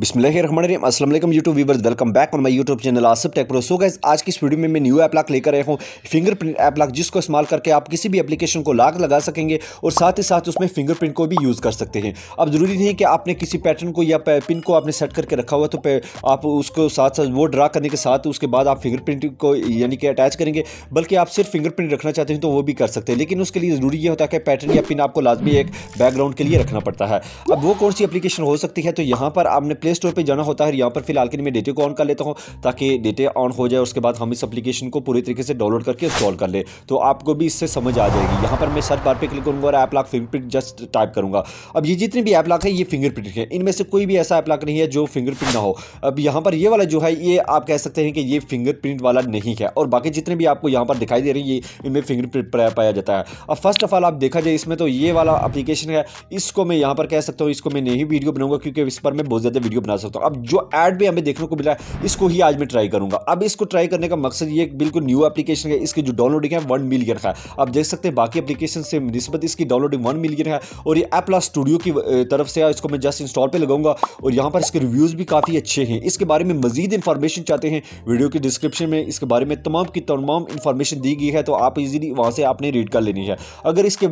बिस्मिल्लाम असलम YouTube viewers welcome back on my YouTube channel Asif tech pro so guys आज की इस वीडियो में मैं न्यू ऐप लॉक लेकर आया हूँ फिंगरप्रिंट ऐप लॉक जिसको इस्तेमाल करके आप किसी भी एप्लीकेशन को लॉक लगा सकेंगे और साथ ही साथ उसमें फिंगरप्रिंट को भी यूज़ कर सकते हैं अब ज़रूरी नहीं कि आपने किसी पैटर्न को या पिन को आपने सेट करके रखा हुआ तो आप उसको साथ साथ वो ड्रा करने के साथ उसके बाद आप फिंगरप्रिंट को यानी कि अटैच करेंगे बल्कि आप सिर्फ फिंगरप्रिंट रखना चाहते हैं तो वो भी कर सकते हैं लेकिन उसके लिए ज़रूरी यह होता है कि पैटर्न या पिन आपको लाजमी एक बैकग्राउंड के लिए रखना पड़ता है अब वो कौन सी एप्लीकेशन हो सकती है तो यहाँ पर आपने प्ले प्ले स्टोर पर जाना होता है यहाँ पर फिलहाल के लिए मैं डेटे को ऑन कर लेता हूँ ताकि डेटे ऑन हो जाए उसके बाद हम इस एप्लीकेशन को पूरी तरीके से डाउनलोड करके इंस्टॉल कर ले तो आपको भी इससे समझ आ जाएगी यहाँ पर मैं सर्च बार पर क्लिक करूँगा और app lock fingerprint just type करूँगा अब ये जितने भी ऐप लाख है ये फिंगरप्रिंट है इनमें से कोई भी ऐसा ऐप लाख नहीं है जो फिंगरप्रिंट ना हो अब यहाँ पर ये वाला जो है ये आप कह सकते हैं कि ये फिंगरप्रिंट वाला नहीं है और बाकी जितने भी आपको यहाँ पर दिखाई दे रही है इनमें फिंगरप्रिंट पाया जाता है अब फर्स्ट ऑफ ऑल आप देखा जाए इसमें तो ये वाला अपलीकेशन है इसको मैं यहाँ पर कह सकता हूँ इसको मैं नहीं वीडियो बनाऊंगा क्योंकि इस पर मैं बहुत ज़्यादा वीडियो वीडियो बना सकता हूँ अब जो ऐड भी हमें देखने को मिला है इसको ही आज मैं ट्राई करूँगा अब इसको ट्राई करने का मकसद ये बिल्कुल न्यू एप्लीकेशन है इसकी जो डाउनलोडिंग है वन मिलियन का आप देख सकते हैं बाकी एप्लीकेशन से नस्बत इसकी डाउनलोडिंग वन मिलियन है और ये एप्ला स्टूडियो की तरफ से इसको मैं जस्ट इंस्टॉल पर लगाऊंगा और यहाँ पर इसके रिव्यूज़ भी काफ़ी अच्छे हैं इसके बारे में मजीद इन्फॉर्मेशन चाहते हैं वीडियो के डिस्क्रिप्शन में इसके बारे में तमाम की तमाम इन्फॉर्मेशन दी गई है तो आप इजीली वहाँ से आपने रीड कर लेनी है अगर इसके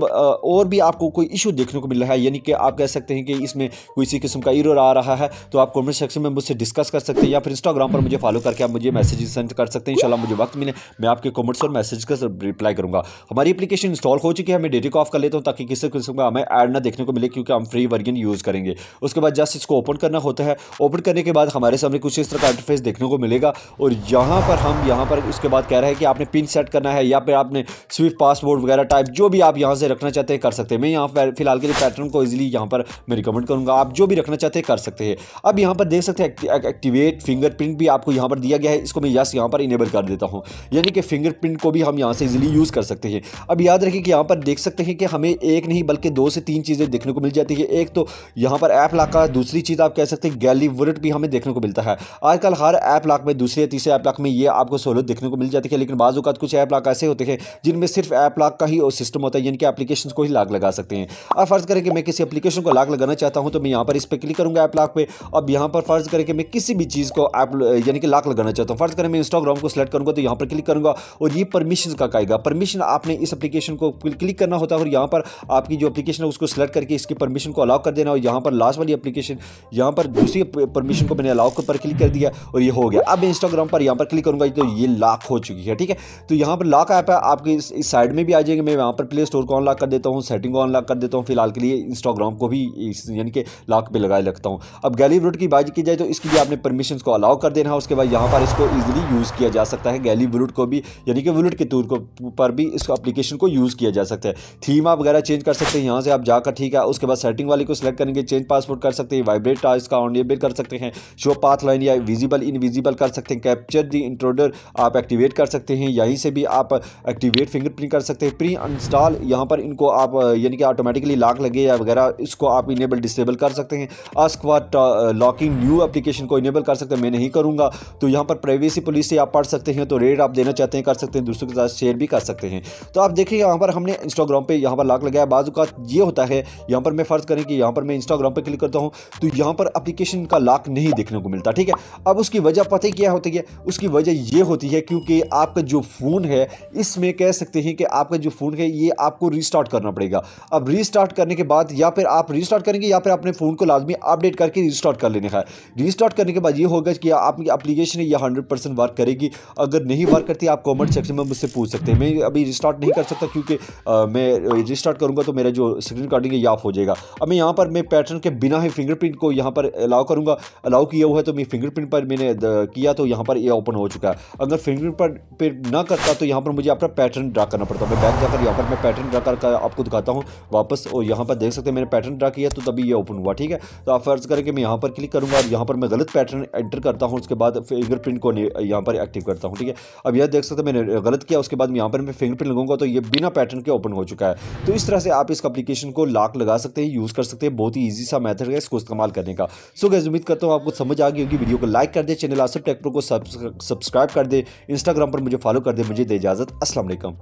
और भी आपको कोई इशू देखने को मिल रहा है यानी कि आप कह सकते हैं कि इसमें किसी किस्म का इरर आ रहा है तो तो आप कमेंट सेक्शन में मुझसे डिस्कस कर सकते हैं या फिर इंस्टाग्राम पर मुझे फॉलो करके आप मुझे मैसेज सेंड कर सकते हैं इंशाल्लाह मुझे वक्त मिले मैं आपके कमेंट्स और मैसेज का रिप्लाई करूंगा हमारी एप्लीकेशन इंस्टॉल हो चुकी है मैं डेटे को ऑफ कर लेता हूँ ताकि किसी किस्म का हमें ऐड ना देखने को मिले क्योंकि हम फ्री वर्जन यूज़ करेंगे उसके बाद जस्ट इसको ओपन करना होता है ओपन करने के बाद हमारे सामने कुछ इस तरह का इंटरफेस देखने को मिलेगा और यहाँ पर हम यहाँ पर उसके बाद कह रहे हैं कि आपने पिन सेट करना है या फिर आपने स्विफ्ट पासवर्ड वगैरह टाइप जो भी आप यहाँ से रखना चाहते हैं कर सकते हैं मैं यहाँ फिलहाल के लिए पैटर्न को ईजिली यहाँ पर मैं रिकमेंड करूँगा आप जो भी रखना चाहते हैं कर सकते हैं अब यहाँ पर देख सकते हैं एक्टिवेट फिंगरप्रिंट भी आपको यहाँ पर दिया गया है इसको मैं यस यहाँ पर इनेबल कर देता हूँ यानी कि फिंगरप्रिंट को भी हम यहाँ से इजिली यूज़ कर सकते हैं अब याद रखें कि यहाँ पर देख सकते हैं कि हमें एक नहीं बल्कि दो से तीन चीज़ें देखने को मिल जाती है एक तो यहाँ पर ऐप लाख का दूसरी चीज़ आप कह सकते हैं गैली वर्ट भी हमें देखने को मिलता है आजकल हर ऐप लाख में दूसरे या तीसरे ऐप लाख में ये आपको सहूलत देखने को मिल जाती है लेकिन बाज़ कुछ ऐप लाख ऐसे होते हैं जिनमें सिर्फ ऐप लाख का ही सिस्टम होता है यानी कि एप्लीकेशन को ही लाग लगा सकते हैं अब फर्ज़ करें कि मैं किसी एप्लीकेशन को लाग लगाना चाहता हूँ तो मैं यहाँ पर इस पर क्लिक करूँगा ऐप लाख पर अब यहाँ पर फ़र्ज़ करके मैं किसी भी चीज़ को ऐप यानी कि लाक लगाना चाहता हूँ फ़र्ज़ करें मैं इंस्टाग्राम को सिलेक्ट करूँगा तो यहाँ पर क्लिक करूँगा और ये परमिशन का कहेगा परमिशन आपने इस अपलीकेशन को क्लिक करना होता है और यहाँ पर आपकी जो अपलीकेशन है उसको सिलेक्ट करके इसकी परमिशन को अलाउ कर देना और यहाँ पर लास्ट वाली अपलीकेशन यहाँ पर दूसरी परमिशन को मैंने अलाउ पर क्लिक कर दिया और ये हो गया अब इंस्टाग्राम पर यहाँ पर क्लिक करूँगा तो ये लाक हो चुकी है ठीक है तो यहाँ पर लाक ऐप है आपके इस साइड में भी आ जाएंगे मैं यहाँ पर प्ले स्टोर को अनलॉक कर देता हूँ सेटिंग को अनलॉक कर देता हूँ फिलहाल के लिए इंस्टाग्राम को भी यानी कि लाक पर लगाए रखता हूँ अब गैली गैली वुड की बाजी की जाए तो इसके लिए आपने परमिशन को अलाउ कर देना है उसके बाद यहाँ पर इसको ईजिली यूज़ किया जा सकता है गैली वुलट को भी यानी कि वुलट के तूर को पर भी इसको अपलीकेशन को यूज़ किया जा सकता है थीम आप वगैरह चेंज कर सकते हैं यहाँ से आप जाकर ठीक है उसके बाद सेटिंग वाली को सिलेक्ट करेंगे चेंज पासवर्ड कर सकते हैं वाइब्रेट टास्क का ऑन ऑनेबल कर सकते हैं शो पाथ लाइन या विजिबल इनविजिबल कर सकते हैं कैप्चर दी इंट्रोडर आप एक्टिवेट कर सकते हैं यहीं से भी आप एक्टिवेट फिंगरप्रिंट कर सकते हैं प्री इंस्टॉल यहाँ पर इनको आप यानी कि ऑटोमेटिकली लाक लगे या वगैरह इसको आप इनेबल डिसेबल कर सकते हैं आस्कवा लॉकिंग न्यू एप्लीकेशन को इनेबल कर सकते हैं मैं नहीं करूँगा तो यहाँ पर प्राइवेसी पॉलिसी आप पढ़ सकते हैं तो रेट आप देना चाहते हैं कर सकते हैं दूसरों के साथ शेयर भी कर सकते हैं तो आप देखिए यहाँ पर हमने इंस्टाग्राम पर यहाँ पर लाक लगाया बाजू का ये होता है यहाँ पर मैं फ़र्ज़ करें कि यहाँ पर मैं इंस्टाग्राम पर क्लिक करता हूँ तो यहाँ पर अप्लीकेशन का लाक नहीं देखने को मिलता ठीक है अब उसकी वजह पता क्या होती है उसकी वजह यह होती है क्योंकि आपका जो फ़ोन है इसमें कह सकते हैं कि आपका जो फ़ोन है ये आपको रिस्टार्ट करना पड़ेगा अब रिस्टार्ट करने के बाद या फिर आप रिस्टार्ट करेंगे या फिर अपने फ़ोन को लाजमी अपडेट करके रिस्टार्ट रिस्टार्ट कर लेने का रिस्टार्ट करने के बाद ये होगा कि आपकी अपलीकेशन यह हंड्रेड परसेंट वर्क करेगी अगर नहीं वर्क करती आप कॉमेंट सेक्शन में मुझसे पूछ सकते हैं मैं अभी रिस्टार्ट नहीं कर सकता क्योंकि मैं रिस्टार्ट करूँगा तो मेरा जो स्क्रीन रिकॉर्डिंग है याफ हो जाएगा अब मैं यहाँ पर मैं पैटर्न के बिना ही फिंगरप्रिंट को यहाँ पर अलाउ करूँगा अलाउ किया हुआ है तो मैं फिंगरप्रिंट पर मैंने किया तो यहाँ पर यह ओपन हो चुका है अगर फिंगरप्रिंट पर ना करता तो यहाँ पर मुझे अपना पैटर्न ड्रा करना पड़ता मैं बैक जाकर यहाँ पर मैं पैटर्न ड्रा कर आपको दिखाता हूँ वापस और यहाँ पर देख सकते हैं मैंने पैटर्न ड्रा किया तो तभी ये ओपन हुआ ठीक है तो आप फर्ज करें कि मैं यहाँ पर पर क्लिक करूंगा और यहाँ पर मैं गलत पैटर्न एंटर करता हूँ उसके बाद फिंगरप्रिंट को यहाँ पर एक्टिव करता हूँ ठीक है अब यह देख सकते मैंने गलत किया उसके बाद यहाँ पर मैं फिंगरप्रिंट लगूंगा तो ये बिना पैटर्न के ओपन हो चुका है तो इस तरह से आप इस अपलीकेशन को लाक लगा सकते हैं यूज़ कर सकते हैं बहुत ही ईजी सा मैथड है इसको इस्तेमाल करने का सो गैस उम्मीद करता हूँ आपको समझ आ गई होगी वीडियो को लाइक कर दे चैनल आसफ टेक को सब्सक्राइब कर दे इंस्टाग्राम पर मुझे फॉलो कर दे मुझे दे इजाज़त असलम